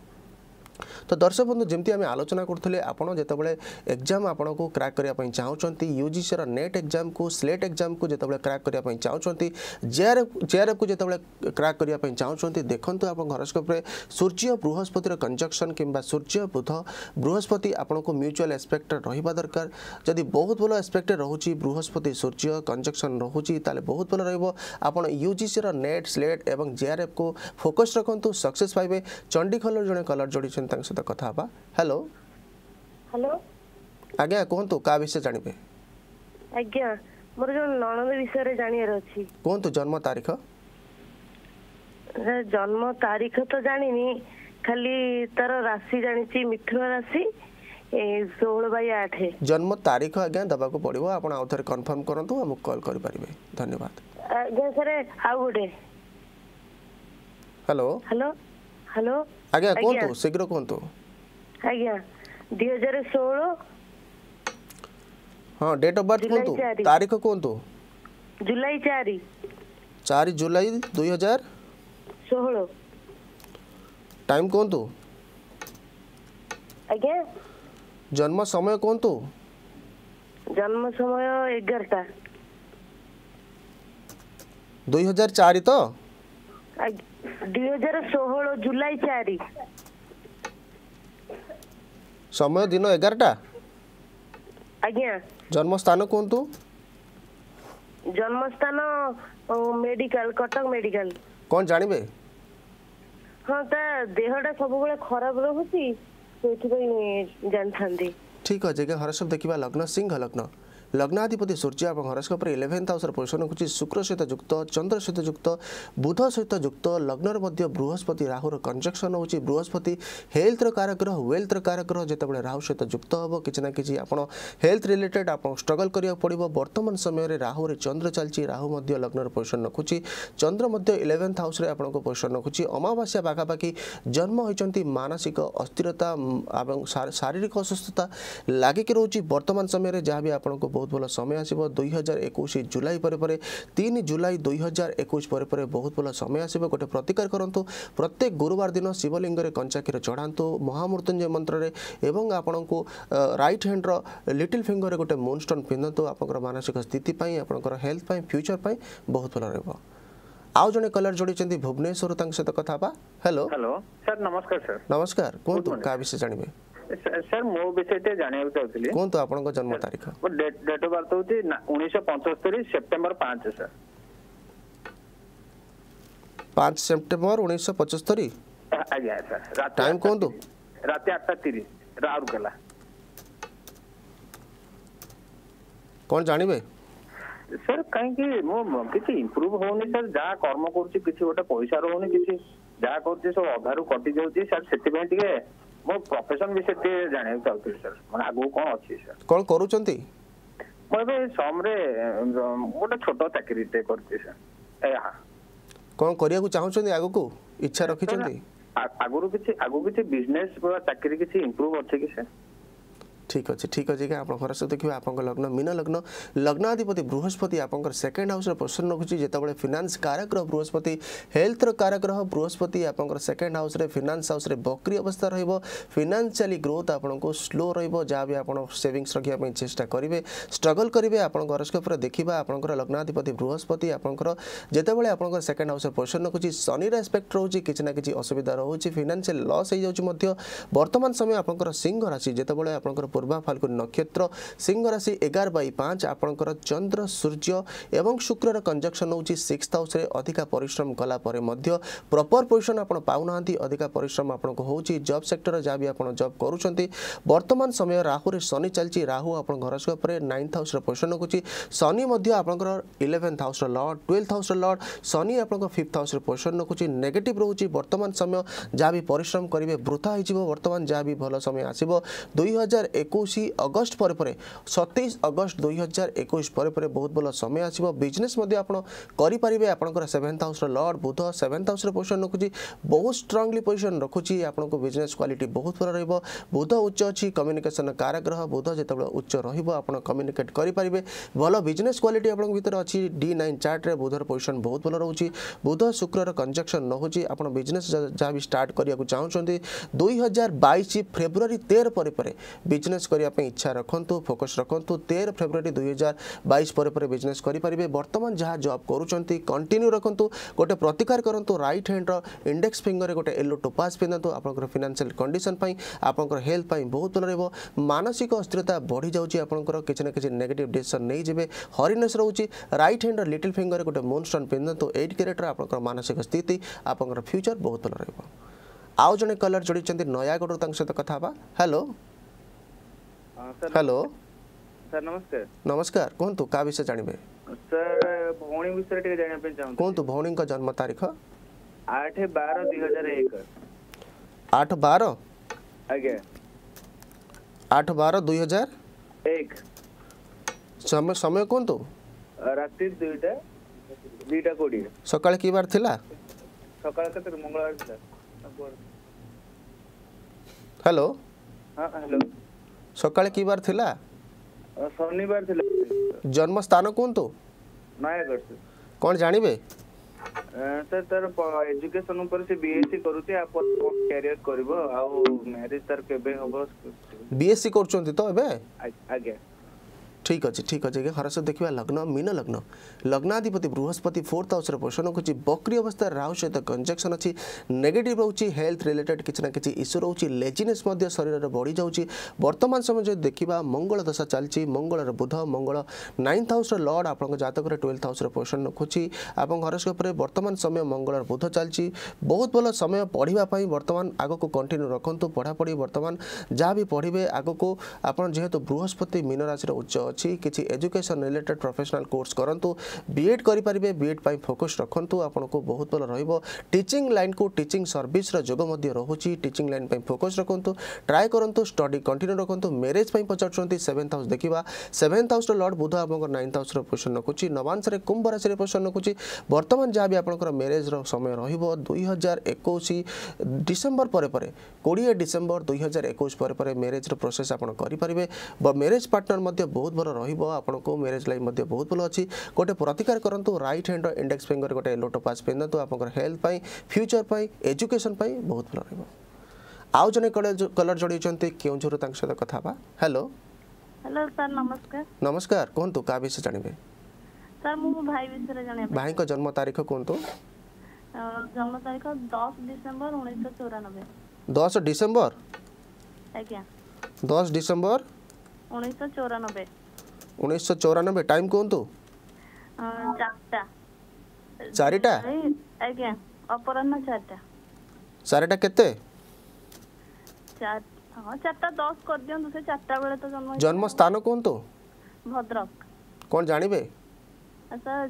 তো দর্শক বন্ধু যেমি আমি আলোচনা করুলে আপনার যেতবে এক্জাম আপনার ক্রাক করা চাহুমান ইউজিসির নেট এক্জাম কু স্লেট এক্জাম কু যেতবে ক্রাক করা চাহুমান জেআরএফ জেআরএফ কু যেতবে ক্রাক করা চাহুমান দেখুন আপনার হরস্কোপে সূর্য বৃহস্পতির কনজকশন কিংবা সূর্য বুধ বৃহস্পতি আপনার মিউচুয়াল এসপেক্ট রহবা দরকার যদি বহুত ভালো এসপেক্ট রয়েছে বৃহস্পতি সূর্য কনজকশন রয়েছে তাহলে বহুত ভালো রহব আপনার ইউজিসির নেট স্লেট এবং জেআরএফ কু ফোকস রাখুন সকসেস পাইবে চণ্ডীখোলর জন কলর যোড়ি ତାଙ୍କ ସହିତ କଥା ହେବା ହ୍ୟାଲୋ ହ୍ୟାଲୋ ଆଜ୍ଞା କୁହନ୍ତୁ କାହା ବିଷୟରେ ଜାଣିବେ ଆଜ୍ଞା ମୋର ଜଣେ ନଣନ୍ଦ ବିଷୟରେ ଜାଣିବାର ଅଛି କୁହନ୍ତୁ ଜନ୍ମ ତାରିଖ ଜନ୍ମ ତାରିଖ ତ ଜାଣିନି ଖାଲି ତାର ରାଶି ଜାଣିଛି ମିଥୁନ ରାଶି ଷୋହଳ ବାଇ ଆଠ ଜନ୍ମ ତାରିଖ ଆଜ୍ଞା ଦେବାକୁ ପଡ଼ିବ ଆପଣ ଆଉ ଥରେ କନଫର୍ମ କରନ୍ତୁ ଆମକୁ କଲ୍ କରିପାରିବେ ଧନ୍ୟବାଦ ଆଜ୍ଞା ସାର୍ ଆଉ ଗୋଟେ ହ୍ୟାଲୋ ହ୍ୟାଲୋ ହ୍ୟାଲୋ ଆଜ୍ଞା କୁହନ୍ତୁ ଶୀଘ୍ର କୁହନ୍ତୁ ଆଜ୍ଞା ଦୁଇ ହଜାର ଷୋହଳ ହଁ ଡେଟ୍ ଅଫ୍ ବାର୍ଥ କୁହନ୍ତୁ ତାରିଖ କୁହନ୍ତୁ ଜୁଲାଇ ଚାରି ଚାରି ଜୁଲାଇ ଦୁଇ ହଜାର ଷୋହଳ ଟାଇମ୍ କୁହନ୍ତୁ ଆଜ୍ଞା ଜନ୍ମ ସମୟ କୁହନ୍ତୁ ଜନ୍ମ ସମୟ ଏଗାରଟା ଦୁଇ ହଜାର ଚାରି ତ ଦୁଇ ହଜାର ଷୋହଳ ଜୁଲାଇ ଚାରି ସମୟ ଦିନ ଏଗାରଟା ଆଜ୍ଞା ଜନ୍ମସ୍ଥାନ କୁହନ୍ତୁ ଜନ୍ମସ୍ଥାନ ମେଡିକାଲ କଟକ ମେଡିକାଲ କ'ଣ ଜାଣିବେ ହଁ ତା ଦେହଟା ସବୁବେଳେ ଖରାପ ରହୁଛି ସେଇଥିପାଇଁ ଜାଣିଥାନ୍ତି ଠିକ୍ ଅଛି ଆଜ୍ଞା ହରସବ ଦେଖିବା ଲଗ୍ନ ସିଂହ ଲଗ୍ନ ଲଗ୍ନାଧିପତି ସୂର୍ଯ୍ୟ ଏବଂ ହରସ୍କୋପରେ ଇଲେଭେନ୍ଥ ହାଉସ୍ର ପୋଜିସନ୍ ରଖୁଛି ଶୁକ୍ର ସହିତ ଯୁକ୍ତ ଚନ୍ଦ୍ର ସହିତ ଯୁକ୍ତ ବୁଧ ସହିତ ଯୁକ୍ତ ଲଗ୍ନରେ ମଧ୍ୟ ବୃହସ୍ପତି ରାହୁର କଞ୍ଜକ୍ସନ୍ ହେଉଛି ବୃହସ୍ପତି ହେଲ୍ଥର କାରଗ୍ରହ ୱେଲ୍ଥର କାରଗ୍ରହ ଯେତେବେଳେ ରାହୁ ସହିତ ଯୁକ୍ତ ହେବ କିଛି ନା କିଛି ଆପଣ ହେଲ୍ଥ ରିଲେଟେଡ୍ ଆପଣ ଷ୍ଟ୍ରଗଲ୍ କରିବାକୁ ପଡ଼ିବ ବର୍ତ୍ତମାନ ସମୟରେ ରାହୁରେ ଚନ୍ଦ୍ର ଚାଲିଛି ରାହୁ ମଧ୍ୟ ଲଗ୍ନରେ ପୋଜିସନ୍ ରଖୁଛି ଚନ୍ଦ୍ର ମଧ୍ୟ ଇଲେଭେନ୍ଥ ହାଉସ୍ରେ ଆପଣଙ୍କ ପୋଜିସନ୍ ରଖୁଛି ଅମାବାସ୍ୟା ପାଖାପାଖି ଜନ୍ମ ହୋଇଛନ୍ତି ମାନସିକ ଅସ୍ଥିରତା ଏବଂ ଶାରୀରିକ ଅସୁସ୍ଥତା ଲାଗିକି ରହୁଛି ବର୍ତ୍ତମାନ ସମୟରେ ଯାହା ବି ଆପଣଙ୍କୁ ବହୁତ ଭଲ ସମୟ ଆସିବ ଦୁଇ ହଜାର ଏକୋଇଶ ଜୁଲାଇ ପରେ ପରେ ତିନି ଜୁଲାଇ ଦୁଇ ହଜାର ଏକୋଇଶ ପରେ ପରେ ବହୁତ ଭଲ ସମୟ ଆସିବ ଗୋଟେ ପ୍ରତିକାର କରନ୍ତୁ ପ୍ରତ୍ୟେକ ଗୁରୁବାର ଦିନ ଶିବଲିଙ୍ଗରେ କଞ୍ଚା କ୍ଷୀର ଚଢ଼ାନ୍ତୁ ମହାମୃତ୍ୟୁଞ୍ଜୟ ମନ୍ତ୍ରରେ ଏବଂ ଆପଣଙ୍କୁ ରାଇଟ୍ ହ୍ୟାଣ୍ଡର ଲିଟିଲ୍ ଫିଙ୍ଗରରେ ଗୋଟେ ମୁନ୍ଷ୍ଟୋନ୍ ପିନ୍ଧନ୍ତୁ ଆପଣଙ୍କର ମାନସିକ ସ୍ଥିତି ପାଇଁ ଆପଣଙ୍କର ହେଲ୍ଥ ପାଇଁ ଫ୍ୟୁଚର୍ ପାଇଁ ବହୁତ ଭଲ ରହିବ ଆଉ ଜଣେ କଲର ଯୋଡ଼ିଛନ୍ତି ଭୁବନେଶ୍ୱରରୁ ତାଙ୍କ ସହିତ କଥା ହେବା ହ୍ୟାଲୋ ହ୍ୟାଲୋ ସାର୍ ନମସ୍କାର ସାର୍ ନମସ୍କାର କୁହନ୍ତୁ କାହା ବିଷୟ ଜାଣିବେ सर मो विषय टे जानिया चाहूली कौन तो आप जन्म तारीख डेट अफ बर्थ हूँ उन्नीस पंचस्तरी सेप्टेम्बर पांच सर पांच सेप्टेम्बर उन्नीस पचस्तरी सर टाइम कौन तो रात आठटा तीस राउरकेला कौन जानवे सर कहीं किसी इम्प्रूव हूँ सर जहाँ कर्म कर पैसा रोनी किसी जहाँ कर सब अधारू कटि जाऊँगी सर से ମୋ ପ୍ରଫେସନ୍ ବିଷୟରେ ଟିକେ ଜାଣିବାକୁ ଚାହୁଁଥିଲି ସାର୍ ମାନେ ଆଗକୁ କ'ଣ ଅଛି ସାର୍ କ'ଣ କରୁଛନ୍ତି ମୁଁ ଏବେ ସମରେ ଗୋଟେ ଛୋଟ ଚାକିରିଟେ କରିଛି ସାର୍ ଏହା କ'ଣ କରିବାକୁ ଚାହୁଁଛନ୍ତି ଆଗକୁ ଇଚ୍ଛା ରଖିଛନ୍ତି ଆଗରୁ କିଛି ଆଗକୁ କିଛି ବିଜନେସ୍ ବା ଚାକିରି କିଛି ଇମ୍ପ୍ରୁଭ୍ ଅଛି କି ସାର୍ ठीक अच्छे ठीक अच्छे आप खराश देखिए आप लग्न मीन लग्न लग्नाधिपति बृहस्पति आप सेकेंड हाउस पोषण रखुच्छी जितेबाला फिनान्स कारक ग्रह बृहस्पति हेल्थर कारक बृहस्पति आप सेकेंड हाउस फिनान्स हाउस बकरी अवस्था रोज फिनान्सी ग्रोथ आपको स्लो रहा भी आप सेविंग्स रखा चेस्टा करेंगे स्ट्रगल करेंगे आपस्कोप हरस्कोप्रे देखा आपंकर लग्नाधिपति बृहस्पति आपंकर जितेबाला आप सेकेंड हाउस पोजिशन रखुच्छी शनि एस्पेक्ट रोचे कि ना कि असुविधा रोचे फिनान्सी लस हो बर्तमान समय आप सिंह राशि जितेबाला आप ପୂର୍ବା ଫାଲ୍ଗୁନି ନକ୍ଷତ୍ର ସିଂହ ରାଶି ଏଗାର ବାଇ ପାଞ୍ଚ ଆପଣଙ୍କର ଚନ୍ଦ୍ର ସୂର୍ଯ୍ୟ ଏବଂ ଶୁକ୍ରର କଞ୍ଜକ୍ସନ୍ ହେଉଛି ସିକ୍ସ ହାଉସ୍ରେ ଅଧିକା ପରିଶ୍ରମ କଲା ପରେ ମଧ୍ୟ ପ୍ରପର୍ ପୋଜିସନ୍ ଆପଣ ପାଉନାହାନ୍ତି ଅଧିକା ପରିଶ୍ରମ ଆପଣଙ୍କୁ ହେଉଛି ଜବ୍ ସେକ୍ଟର ଯାହା ବି ଆପଣ ଜବ୍ କରୁଛନ୍ତି ବର୍ତ୍ତମାନ ସମୟ ରାହୁରେ ଶନି ଚାଲିଛି ରାହୁ ଆପଣଙ୍କ ଘରସ୍କ ପରେ ନାଇନ୍ଥ ହାଉସ୍ର ପୋଜିସନ୍ ରଖୁଛି ଶନି ମଧ୍ୟ ଆପଣଙ୍କର ଇଲେଭେନ୍ଥ ହାଉସ୍ର ଲର୍ଡ଼ ଟୁଏଲ୍ଥ ହାଉସ୍ର ଲର୍ଡ଼ ଶନି ଆପଣଙ୍କ ଫିଫ୍ଥ ହାଉସ୍ର ପୋଜିସନ୍ ରଖୁଛି ନେଗେଟିଭ୍ ରହୁଛି ବର୍ତ୍ତମାନ ସମୟ ଯାହା ବି ପରିଶ୍ରମ କରିବେ ବୃଥା ହୋଇଯିବ ବର୍ତ୍ତମାନ ଯାହା ବି ଭଲ ସମୟ ଆସିବ ଦୁଇ ହଜାର ଏକ একুশ অগস্ট পরে পরে সতেইশ অগস্ট দুই হাজার একুশ পরে পরে বহুত ভাল সময় আসব বিজনেস আপনার করে আপনার সেভেন্থ হাউসর লর্ড বুধ সেভেন্থ হাউসর পোজিশন ରଖୁଛି ବହୁତ ଷ୍ଟ୍ରଙ୍ଗଲି ପୋଜିସନ୍ ରଖୁଛି ଆପଣଙ୍କୁ ବିଜନେସ୍ କ୍ୱାଲିଟି ବହୁତ ଭଲ ରହିବ ବୁଧ ଉଚ୍ଚ ଅଛି କମ୍ୟୁନିକେସନ୍ କାରାଗ୍ରହ ବୁଧ ଯେତେବେଳେ ଉଚ୍ଚ ରହିବ ଆପଣ କମ୍ୟୁନିକେଟ୍ କରିପାରିବେ ଭଲ ବିଜନେସ୍ କ୍ୱାଲିଟି ଆପଣଙ୍କ ଭିତରେ ଅଛି ଡି ନାଇନ୍ ଚାର୍ଟରେ ବୁଧର ପୋଜିସନ୍ ବହୁତ ଭଲ ରହୁଛି ବୁଧ ଶୁକ୍ରର କଞ୍ଜକ୍ସନ୍ ରହୁଛି ଆପଣ ବିଜନେସ୍ ଯାହା ବି ଷ୍ଟାର୍ଟ କରିବାକୁ ଚାହୁଁଛନ୍ତି ଦୁଇ ହଜାର ବାଇଶ ଫେବୃଆରୀ ତେର ପରେ ପରେ ବିଜନେସ୍ ବିଜନେସ୍ କରିବା ପାଇଁ ଇଚ୍ଛା ରଖନ୍ତୁ ଫୋକସ୍ ରଖନ୍ତୁ ତେର ଫେବୃଆରୀ ଦୁଇ ହଜାର ବାଇଶ ପରେ ପରେ ବିଜନେସ୍ କରିପାରିବେ ବର୍ତ୍ତମାନ ଯାହା ଜବ୍ କରୁଛନ୍ତି କଣ୍ଟିନ୍ୟୁ ରଖନ୍ତୁ ଗୋଟେ ପ୍ରତିକାର କରନ୍ତୁ ରାଇଟ୍ ହ୍ୟାଣ୍ଡର ଇଣ୍ଡେକ୍ସ ଫିଙ୍ଗରରେ ଗୋଟେ ୟେଲୋ ଟୋପାସ୍ ପିନ୍ଧନ୍ତୁ ଆପଣଙ୍କର ଫିନାନ୍ସିଆଲ କଣ୍ଡିସନ୍ ପାଇଁ ଆପଣଙ୍କର ହେଲ୍ଥ ପାଇଁ ବହୁତ ଭଲ ରହିବ ମାନସିକ ଅସ୍ଥିରତା ବଢ଼ିଯାଉଛି ଆପଣଙ୍କର କିଛି ନା କିଛି ନେଗେଟିଭ୍ ଡିସିସନ୍ ନେଇଯିବେ ହରିନେସ୍ ରହୁଛି ରାଇଟ୍ ହ୍ୟାଣ୍ଡର ଲିଟିଲ୍ ଫିଙ୍ଗରରେ ଗୋଟେ ମୁନ୍ ଷ୍ଟୋନ୍ ପିନ୍ଧନ୍ତୁ ଏଇଟ୍ କ୍ୟାରେଟ୍ର ଆପଣଙ୍କର ମାନସିକ ସ୍ଥିତି ଆପଣଙ୍କର ଫ୍ୟୁଚର୍ ବହୁତ ଭଲ ରହିବ ଆଉ ଜଣେ କଲର୍ ଯୋଡ଼ିଛନ୍ତି ନୟାଗଡ଼ରୁ ତାଙ୍କ ସହିତ କଥା ହେବା ହ୍ୟାଲୋ हाँ, हेलो सर नमस्ते नमस्कार कौन का विषय जानिबे सर भौणी विषय टिक जानि पे चाहू कौन भौणी का जन्म तारीख 8 समय समय कौन की बार थिला हेलो सका कि बार थिला शनिवार थिला जन्म स्थान कोंतु नयागढ़ कोन जानिबे सर तर एजुकेशन ऊपर से बीएससी करूते आप करियर करबो आ मैरिज तर केबे होबो बीएससी करचोंती तो एबे आ गया ঠিক আছে ঠিক আছে আজ্ঞা হরস দেখা লগ্ন মীন লগ্ন লগ্নাধিপতি বৃহস্পতি ফোর্থ হাউসের পোষণ করছি বক্রি অবস্থায় রাহু সহ কনজকশন অছি নেগেটিভ রয়েছে হেলথ রিলেটেড কিছু না কিছু ইস্যু রয়েছে লেজিনেস মধ্যে শরীরের বড়ি যাচ্ছে বর্তমান সময় যদি দেখা মঙ্গল দশা চালছি মঙ্গলর বুধ মঙ্গল নাইন্থ হাউসর লর্ড আপনার জাতকরে টুয়েলথ হাউসর পোষণ রাখুছি এবং হরস্কোপরে বর্তমান সময় মঙ্গলর বুধ চালছি বহুত ভাল সময় পড়া বর্তমান আগক কন্টিনিউ রাখতু পড়াপড়ি বর্তমান যা বি পড়বে আগক আপনার যেহেতু বৃহস্পতি মীন রাশির উচ্চ ଅଛି କିଛି ଏଜୁକେସନ୍ ରିଲେଟେଡ୍ ପ୍ରଫେସନାଲ୍ କୋର୍ସ କରନ୍ତୁ ବିଏଡ଼୍ କରିପାରିବେ ବି ଏଡ଼୍ ପାଇଁ ଫୋକସ୍ ରଖନ୍ତୁ ଆପଣଙ୍କୁ ବହୁତ ଭଲ ରହିବ ଟିଚିଂ ଲାଇନ୍କୁ ଟିଚିଂ ସର୍ଭିସ୍ର ଯୋଗ ମଧ୍ୟ ରହୁଛି ଟିଚିଂ ଲାଇନ୍ ପାଇଁ ଫୋକସ୍ ରଖନ୍ତୁ ଟ୍ରାଏ କରନ୍ତୁ ଷ୍ଟଡି କଣ୍ଟିନ୍ୟୁ ରଖନ୍ତୁ ମ୍ୟାରେଜ୍ ପାଇଁ ପଚାରୁଛନ୍ତି ସେଭେନ୍ଥ ହାଉସ୍ ଦେଖିବା ସେଭେନ୍ଥ ହାଉସ୍ର ଲର୍ଡ଼ ବୁଧ ଆପଣଙ୍କର ନାଇନ୍ଥ ହାଉସ୍ର ପୋଜିସନ୍ ରଖୁଛି ନବାଂଶରେ କୁମ୍ଭ ରାଶିରେ ପୋଜିସନ୍ ରଖୁଛି ବର୍ତ୍ତମାନ ଯାହା ବି ଆପଣଙ୍କର ମ୍ୟାରେଜ୍ର ସମୟ ରହିବ ଦୁଇ ଏକୋଇଶ ଡିସେମ୍ବର ପରେ ପରେ କୋଡ଼ିଏ ଡିସେମ୍ବର ଦୁଇ ହଜାର ଏକୋଇଶ ପରେ ପରେ ମ୍ୟାରେଜ୍ର ପ୍ରୋସେସ୍ ଆପଣ କରିପାରିବେ ବା ମ୍ୟାରେଜ୍ ପାର୍ଟନର୍ ମଧ୍ୟ ବହୁତ ନିର୍ଭର ରହିବ ଆପଣଙ୍କୁ ମ୍ୟାରେଜ୍ ଲାଇଫ୍ ମଧ୍ୟ ବହୁତ ଭଲ ଅଛି ଗୋଟେ ପ୍ରତିକାର କରନ୍ତୁ ରାଇଟ୍ ହ୍ୟାଣ୍ଡର ଇଣ୍ଡେକ୍ସ ଫିଙ୍ଗର ଗୋଟେ ଲୋଟୋ ପାଚ୍ ପିନ୍ଧନ୍ତୁ ଆପଣଙ୍କର ହେଲ୍ଥ ପାଇଁ ଫ୍ୟୁଚର୍ ପାଇଁ ଏଜୁକେସନ୍ ପାଇଁ ବହୁତ ଭଲ ରହିବ ଆଉ ଜଣେ କଲର ଜଣାଇଛନ୍ତି କେଉଁଝରରୁ ତାଙ୍କ ସହିତ କଥା ହେବା ହ୍ୟାଲୋ ହ୍ୟାଲୋ ସାର୍ ନମସ୍କାର ନମସ୍କାର କୁହନ୍ତୁ କାହା ବିଷୟ ଜାଣିବେ ସାର୍ ମୁଁ ମୋ ଭାଇ ବିଷୟରେ ଜାଣିବା ଭାଇଙ୍କ ଜନ୍ମ ତାରିଖ କୁହନ୍ତୁ ଜନ୍ମ ତାରିଖ ଦଶ ଡିସେମ୍ବର ଉଣେଇଶହ ଚଉରାନବେ ଦଶ ଡିସେମ୍ବର ଆଜ୍ଞା ଦଶ ଡିସେମ୍ବର ଉଣେଇଶହ ଚଉରାନବେ ଉଣେଇଶହ ଚଉରାନବେ ଟାଇମ୍ କୁହନ୍ତୁ ଚାରିଟା ଆଜ୍ଞା ଅପରାହ୍ନ ଚାରିଟା ଚାରିଟା କେତେ ଜନ୍ମ ସ୍ଥାନ କୁହନ୍ତୁ ଭଦ୍ରକ କ'ଣ ଜାଣିବେ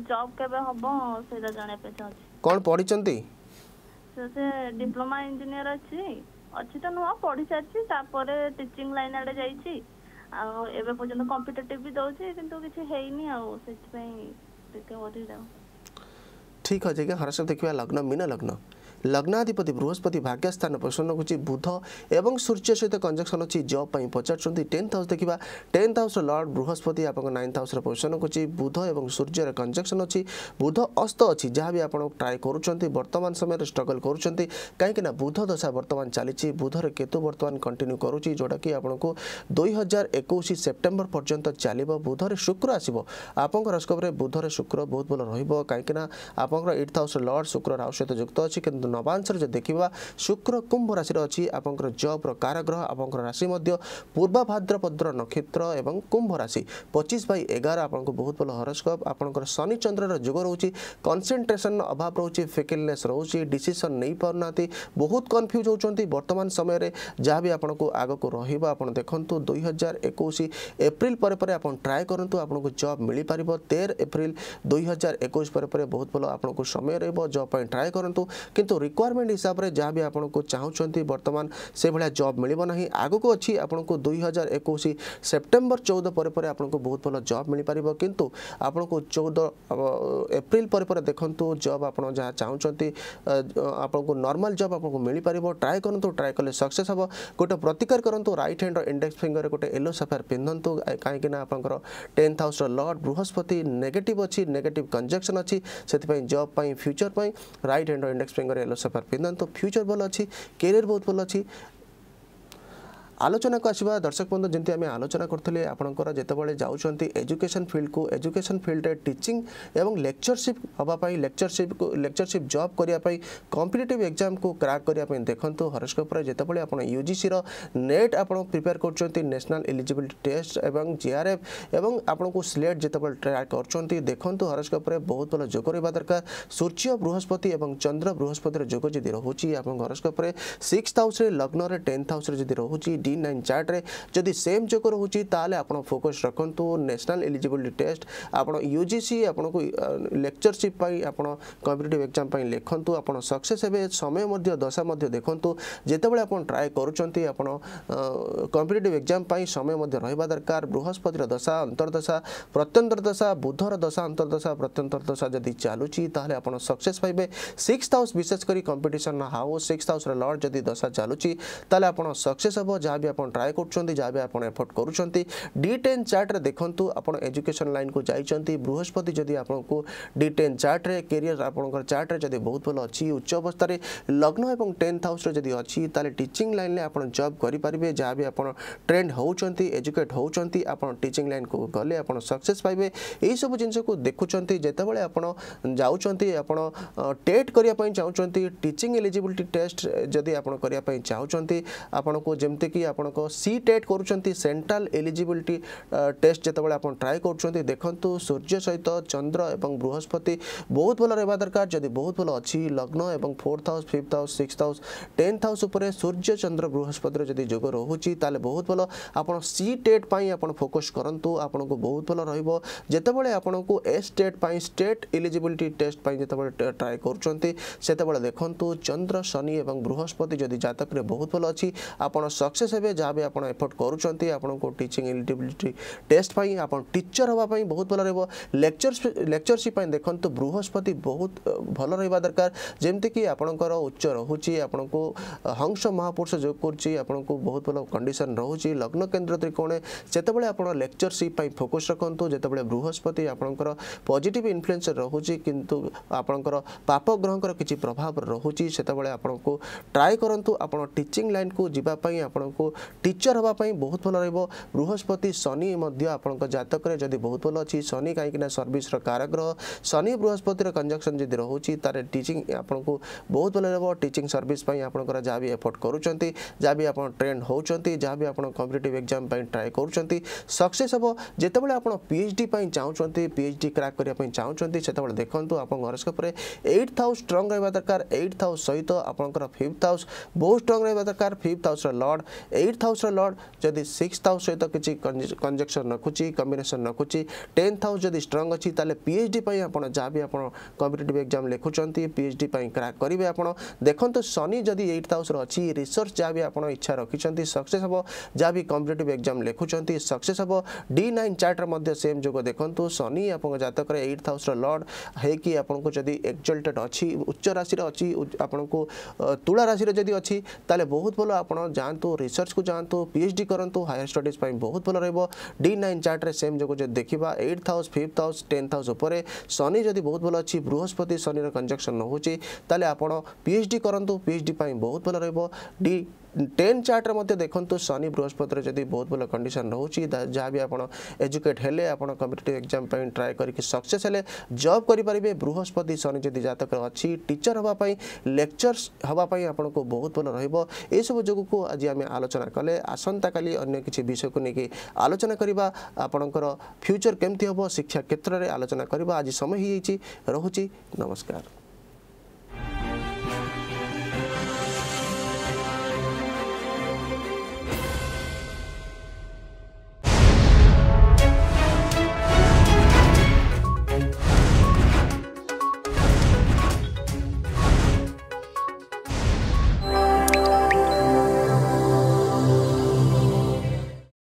ଜବ୍ କେବେ ହବ ସେଇଟା ଜାଣିବା ପାଇଁ ଚାହୁଁଛି କ'ଣ ପଢ଼ିଛନ୍ତି ସେ ଡିପ୍ଲୋମା ଇଞ୍ଜିନିୟର ଅଛି ଅଛି ତ ନୁହଁ ପଢ଼ି ସାରିଛି ତାପରେ ଟିଚିଂ ଲାଇନ୍ ଆଡ଼େ ଯାଇଛି ଆଉ ଏବେ ପର୍ଯ୍ୟନ୍ତ କମ୍ପିଟେଟିଭ୍ ବି ଦେଉଛି କିନ୍ତୁ କିଛି ହେଇନି ଆଉ ସେଥିପାଇଁ ଟିକେ ଓରିଡ଼ ଆଉ ଠିକ୍ ଅଛି ଆଜ୍ଞା ହର ଦେଖିବା ଲଗ୍ନ ମୀନ ଲଗ୍ନ ଲଗ୍ନାଧିପତି ବୃହସ୍ପତି ଭାଗ୍ୟସ୍ଥାନ ପୋଷଣ ରଖୁଛି ବୁଧ ଏବଂ ସୂର୍ଯ୍ୟ ସହିତ କଞ୍ଜକ୍ସନ୍ ଅଛି ଜବ୍ ପାଇଁ ପଚାରୁଛନ୍ତି ଟେନ୍ଥ ହାଉସ୍ ଦେଖିବା ଟେନ୍ଥ ହାଉସ୍ର ଲର୍ଡ଼ ବୃହସ୍ପତି ଆପଣଙ୍କ ନାଇନ୍ଥ ହାଉସ୍ର ପୋଷଣ ରଖୁଛି ବୁଧ ଏବଂ ସୂର୍ଯ୍ୟର କଞ୍ଜକ୍ସନ୍ ଅଛି ବୁଧ ଅସ୍ତ ଅଛି ଯାହା ବି ଆପଣ ଟ୍ରାଏ କରୁଛନ୍ତି ବର୍ତ୍ତମାନ ସମୟରେ ଷ୍ଟ୍ରଗଲ୍ କରୁଛନ୍ତି କାହିଁକିନା ବୁଧ ଦଶା ବର୍ତ୍ତମାନ ଚାଲିଛି ବୁଧର କେତୁ ବର୍ତ୍ତମାନ କଣ୍ଟିନ୍ୟୁ କରୁଛି ଯେଉଁଟାକି ଆପଣଙ୍କୁ ଦୁଇ ହଜାର ଏକୋଇଶ ସେପ୍ଟେମ୍ବର ପର୍ଯ୍ୟନ୍ତ ଚାଲିବ ବୁଧରେ ଶୁକ୍ର ଆସିବ ଆପଣଙ୍କ ହରସ୍କୋପରେ ବୁଧରେ ଶୁକ୍ର ବହୁତ ଭଲ ରହିବ କାହିଁକିନା ଆପଣଙ୍କର ଏଇଟ୍ ହାଉସ୍ର ଲର୍ଡ଼ ଶୁକ୍ରର ହାଉସ୍ ସହିତ ଯୁକ୍ତ ଅଛି କିନ୍ତୁ ନବାଂଶରେ ଯଦି ଦେଖିବା ଶୁକ୍ର କୁମ୍ଭ ରାଶିରେ ଅଛି ଆପଣଙ୍କର ଜବ୍ର କାରଗ୍ରହ ଆପଣଙ୍କର ରାଶି ମଧ୍ୟ ପୂର୍ବ ଭାଦ୍ରପଦ୍ର ନକ୍ଷତ୍ର ଏବଂ କୁମ୍ଭ ରାଶି ପଚିଶ ବାଇ ଏଗାର ଆପଣଙ୍କୁ ବହୁତ ଭଲ ହରସ୍କୋପ୍ ଆପଣଙ୍କର ଶନିଚନ୍ଦ୍ରର ଯୋଗ ରହୁଛି କନସେନ୍ଟ୍ରେସନ୍ ଅଭାବ ରହୁଛି ଫିକିଲନେସ୍ ରହୁଛି ଡିସିସନ୍ ନେଇପାରୁନାହାନ୍ତି ବହୁତ କନଫ୍ୟୁଜ୍ ହେଉଛନ୍ତି ବର୍ତ୍ତମାନ ସମୟରେ ଯାହା ବି ଆପଣଙ୍କୁ ଆଗକୁ ରହିବ ଆପଣ ଦେଖନ୍ତୁ ଦୁଇ ହଜାର ଏକୋଇଶ ଏପ୍ରିଲ ପରେ ପରେ ଆପଣ ଟ୍ରାଏ କରନ୍ତୁ ଆପଣଙ୍କୁ ଜବ୍ ମିଳିପାରିବ ତେର ଏପ୍ରିଲ ଦୁଇ ହଜାର ଏକୋଇଶ ପରେ ପରେ ବହୁତ ଭଲ ଆପଣଙ୍କୁ ସମୟ ରହିବ ଜବ୍ ପାଇଁ ଟ୍ରାଏ କରନ୍ତୁ କିନ୍ତୁ ରିକ୍ୱାରମେଣ୍ଟ ହିସାବରେ ଯାହା ବି ଆପଣଙ୍କୁ ଚାହୁଁଛନ୍ତି ବର୍ତ୍ତମାନ ସେଭଳିଆ ଜବ୍ ମିଳିବ ନାହିଁ ଆଗକୁ ଅଛି ଆପଣଙ୍କୁ ଦୁଇ ହଜାର ଏକୋଇଶ ସେପ୍ଟେମ୍ବର ଚଉଦ ପରେ ପରେ ଆପଣଙ୍କୁ ବହୁତ ଭଲ ଜବ୍ ମିଳିପାରିବ କିନ୍ତୁ ଆପଣଙ୍କୁ ଚଉଦ ଏପ୍ରିଲ ପରେ ପରେ ଦେଖନ୍ତୁ ଜବ୍ ଆପଣ ଯାହା ଚାହୁଁଛନ୍ତି ଆପଣଙ୍କୁ ନର୍ମାଲ ଜବ୍ ଆପଣଙ୍କୁ ମିଳିପାରିବ ଟ୍ରାଏ କରନ୍ତୁ ଟ୍ରାଏ କଲେ ସକ୍ସେସ୍ ହେବ ଗୋଟେ ପ୍ରତିକାର କରନ୍ତୁ ରାଇଟ୍ ହ୍ୟାଣ୍ଡର ଇଣ୍ଡେକ୍ସ ଫିଙ୍ଗରରେ ଗୋଟେ ୟେଲୋ ସାଫାର ପିନ୍ଧନ୍ତୁ କାହିଁକିନା ଆପଣଙ୍କର ଟେନ୍ଥ ହାଉସ୍ର ଲର୍ଡ଼ ବୃହସ୍ପତି ନେଗେଟିଭ୍ ଅଛି ନେଗେଟିଭ୍ କଞ୍ଜକ୍ସନ୍ ଅଛି ସେଥିପାଇଁ ଜବ୍ ପାଇଁ ଫ୍ୟୁଚର୍ ପାଇଁ ରାଇଟ୍ ହ୍ୟାଣ୍ଡର ଇଣ୍ଡେକ୍ସ ଫିଙ୍ଗର ଫେଲୋସିପ୍ ଆର୍ ତ ଫ୍ୟୁଚର୍ ଭଲ ଅଛି କ୍ୟାରିୟର୍ ବହୁତ ଭଲ ଅଛି আলোচনাকে আসবা দর্শক বন্ধু যেমন আমি আলোচনা করলে আপনার যেতবে যাচ্ছেন এজুকেশন ফিল্ডকু এজুকেশন ফিল্ডে টিচিং এবং লেকচরশিপ হওয়া লেকচরশিপ লেকচরশিপ জব করা কম্পিটিটিভ এক্সাম কু ক্রাক করা দেখুন হরস্কোপরে যেতবে আপনার ইউজিসি নেট আপনার প্রিপেয়ার করছেন ন্যাশনাল এলিজিবিলিটি টেস্ট এবং জিআরএফ এবং আপনার স্লেট যেতবে ট্রাক করছেন দেখুন হরস্কোপরে বহু ভালো যোগ রহবা দরকার সূর্য বৃহস্পতি এবং চন্দ্র বৃহস্পতির যোগ যদি রয়েছে আপনার হরস্কোপরে সিক্স হাউসে লগ্নরে টেন্থ হাউসে যদি রয়েছে তিন নাইন চার্টে যদি সেম যোগ রয়েছে তাহলে আপনার ফোকস রাখতু ন্যাশনাল এলিজিবিলিটি টেস্ট আপনার ইউজিসি আপনার লেকচরশিপ আপনার কম্পিটিটিভ এক্সাম লেখতু আপনার সকসেস হবে সময় দশা দেখু যেতবে আপনার ট্রাই করছেন আপনার কম্পিটিটিভ এক্সাম সময় রহবা দরকার বৃহস্পতির দশা অন্তর্দশা প্রত্যন্তর দশা বুধর দশা অন্তর্দশা প্রত্যন্তর দশা যদি চালুচি তাহলে আপনার সকসেস পাইবে সিক্স হাউস বিশেষ করে কম্পিটিশন হাউস সিক্স হাউসর লর্ড যদি দশা চালুচি তাহলে আপনার সকসেস হব যা भी आप ट्राए कर एफर्ट डी टेन चार्ट्रे देखु आप एजुकेशन लाइन को जाती बृहस्पति जदि आपको डी टेन चार्ट्रे कैरियर आप चार्ट्रे जब बहुत भल अच्छी उच्च अवस्था लग्न और टेन्थ हाउस जदि अच्छी तेल टीचिंग लाइन में आप जब करेंगे जहाँ भी आप ट्रेड होजुकेट होचिंग होती लाइन को गले आप सक्सेस पाइबे यही सब जिन को देखुंट जितेबाला आप टेट करने चाहूँ टीचिंग एलिजिलिटी टेस्ट जदि आप करने चाहूँ जमीक ଆପଣଙ୍କ ସି ଟେଟ୍ କରୁଛନ୍ତି ସେଣ୍ଟ୍ରାଲ ଏଲିଜିବିଲିଟି ଟେଷ୍ଟ ଯେତେବେଳେ ଆପଣ ଟ୍ରାଏ କରୁଛନ୍ତି ଦେଖନ୍ତୁ ସୂର୍ଯ୍ୟ ସହିତ ଚନ୍ଦ୍ର ଏବଂ ବୃହସ୍ପତି ବହୁତ ଭଲ ରହିବା ଦରକାର ଯଦି ବହୁତ ଭଲ ଅଛି ଲଗ୍ନ ଏବଂ fourth house fifth house sixth house tenth house ଉପରେ ସୂର୍ଯ୍ୟ ଚନ୍ଦ୍ର ବୃହସ୍ପତିର ଯଦି ଯୋଗ ରହୁଛି ତାହେଲେ ବହୁତ ଭଲ ଆପଣ ସି ଟେଟ୍ ପାଇଁ ଆପଣ ଫୋକସ୍ କରନ୍ତୁ ଆପଣଙ୍କୁ ବହୁତ ଭଲ ରହିବ ଯେତେବେଳେ ଆପଣଙ୍କୁ ଏସ୍ ଟେଟ୍ ପାଇଁ ଷ୍ଟେଟ୍ ଏଲିଜିବିଲିଟି ଟେଷ୍ଟ ପାଇଁ ଯେତେବେଳେ ଟ୍ରାଏ କରୁଛନ୍ତି ସେତେବେଳେ ଦେଖନ୍ତୁ ଚନ୍ଦ୍ର ଶନି ଏବଂ ବୃହସ୍ପତି ଯଦି ଜାତକରେ ବହୁତ ଭଲ ଅଛି ଆପଣ ସକ୍ସେସ୍ ଦେବେ ଯାହା ବି ଆପଣ ଏଫର୍ଟ କରୁଛନ୍ତି ଆପଣଙ୍କୁ ଟିଚିଂ ଏଲିଜିବିଲିଟି ଟେଷ୍ଟ ପାଇଁ ଆପଣ ଟିଚର ହେବା ପାଇଁ ବହୁତ ଭଲ ରହିବ ଲେକ୍ଚର ଲେକ୍ଚରସିପ୍ ପାଇଁ ଦେଖନ୍ତୁ ବୃହସ୍ପତି ବହୁତ ଭଲ ରହିବା ଦରକାର ଯେମିତିକି ଆପଣଙ୍କର ଉଚ୍ଚ ରହୁଛି ଆପଣଙ୍କୁ ହଂସ ମହାପୁରୁଷ ଯୋଗ କରୁଛି ଆପଣଙ୍କୁ ବହୁତ ଭଲ କଣ୍ଡିସନ୍ ରହୁଛି ଲଗ୍ନ କେନ୍ଦ୍ର ତ୍ରିକୋଣ ଯେତେବେଳେ ଆପଣ ଲେକ୍ଚରସିପ୍ ପାଇଁ ଫୋକସ୍ ରଖନ୍ତୁ ଯେତେବେଳେ ବୃହସ୍ପତି ଆପଣଙ୍କର ପଜିଟିଭ୍ ଇନଫ୍ଲୁଏନ୍ସ ରହୁଛି କିନ୍ତୁ ଆପଣଙ୍କର ପାପ ଗ୍ରହଙ୍କର କିଛି ପ୍ରଭାବ ରହୁଛି ସେତେବେଳେ ଆପଣଙ୍କୁ ଟ୍ରାଏ କରନ୍ତୁ ଆପଣ ଟିଚିଂ ଲାଇନ୍କୁ ଯିବା ପାଇଁ ଆପଣଙ୍କୁ टीचर हाँपाई बहुत भल रृहस्पति शनि आपंक जतक बहुत भल अच्छी शनि कहीं सर्विस काराग्रह शनि बृहस्पतिर कंजक्शन जब रोच टीचिंग आपको बहुत भले रहा टीचिंग सर्विस आपंकर जहाँ भी एफर्ट कर ट्रेन भी कंपिटेट एक्जाम ट्राए कर सक्सेस हम जिते आप पी डी चाहूँ पीएच डी क्राक करने चाहूँ से देखो आप हरस्कोपे एट्थ हाउस स्ट्रंग रहा दरकार एट्थ हाउस सहित आप फिफ्थ हाउस बहुत स्ट्रंग रहा दरकार फिफ्थ हाउस लर्ड ଏଇଟ୍ ହାଉସ୍ର ଲର୍ଡ଼ ଯଦି ସିକ୍ସ ହାଉସ୍ ସହିତ କିଛି କଞ୍ଜକ୍ସନ୍ ରଖୁଛି କମ୍ବିନେସନ୍ ରଖୁଛି ଟେନ୍ଥ ହାଉସ୍ ଯଦି ଷ୍ଟ୍ରଙ୍ଗ ଅଛି ତାହେଲେ ପିଏଚ୍ ଡି ପାଇଁ ଆପଣ ଯାହା ବି ଆପଣ କମ୍ପିଟେଟିଭ୍ ଏକ୍ଜାମ୍ ଲେଖୁଛନ୍ତି ପିଏଚ୍ ଡି ପାଇଁ କ୍ରାକ୍ କରିବେ ଆପଣ ଦେଖନ୍ତୁ ଶନି ଯଦି ଏଇଟ୍ ହାଉସ୍ର ଅଛି ରିସର୍ଚ୍ଚ ଯାହା ବି ଆପଣ ଇଚ୍ଛା ରଖିଛନ୍ତି ସକ୍ସେସ୍ ହେବ ଯାହା ବି କମ୍ପିଟେଟିଭ୍ ଏକ୍ଜାମ୍ ଲେଖୁଛନ୍ତି ସକ୍ସେସ୍ ହେବ ଡି ନାଇନ୍ ଚାର୍ଟର ମଧ୍ୟ ସେମ୍ ଯୋଗ ଦେଖନ୍ତୁ ଶନି ଆପଣଙ୍କ ଜାତକରେ ଏଇଟ୍ ହାଉସ୍ର ଲର୍ଡ଼ ହେଇକି ଆପଣଙ୍କୁ ଯଦି ଏକ୍ଜଲ୍ଟେଡ୍ ଅଛି ଉଚ୍ଚ ରାଶିରେ ଅଛି ଆପଣଙ୍କୁ ତୁଳା ରାଶିରେ ଯଦି ଅଛି ତାହେଲେ ବହୁତ ଭଲ ଆପଣ ଯାଆନ୍ତୁ ରିସର୍ଚ୍ଚ ରିସର୍ଚ୍ଚ କୁ ଯାଆନ୍ତୁ ପିଏଚ୍ଡି କରନ୍ତୁ ହାୟର ଷ୍ଟଡିଜ୍ ପାଇଁ ବହୁତ ଭଲ ରହିବ ଡି ନାଇନ୍ ଚାର୍ଟରେ ସେମ୍ ଯୋଗୁଁ ଯଦି ଦେଖିବା eight house fifth house tenth house ଉପରେ ଶନି ଯଦି ବହୁତ ଭଲ ଅଛି ବୃହସ୍ପତି ଶନିର କଞ୍ଜକ୍ସନ୍ ହେଉଛି ତାହେଲେ ଆପଣ ପିଏଚ୍ଡି କରନ୍ତୁ ପିଏଚ୍ଡି ପାଇଁ ବହୁତ ଭଲ ରହିବ ଡି टेन चार्ट्रे मध्य देखु शनि बृहस्पतिर जदि बहुत भल कंडीशन रोचे जहाँ भी आप एजुकेट हेले आप कम्पिटेटिव एक्जाम ट्राए करके सक्सेस हेले जब करेंगे बृहस्पति शनि जदि जतक अच्छी टीचर हाँपाई लेक्चर्स हाँपाई आपन को बहुत भल रसबू जोग को आज आम आलोचना कले आसंता का अगर किसी विषय को लेकिन आलोचना करवा आपणकर फ्यूचर केमती हम शिक्षा क्षेत्र में आलोचना करवा आज समय हो रही नमस्कार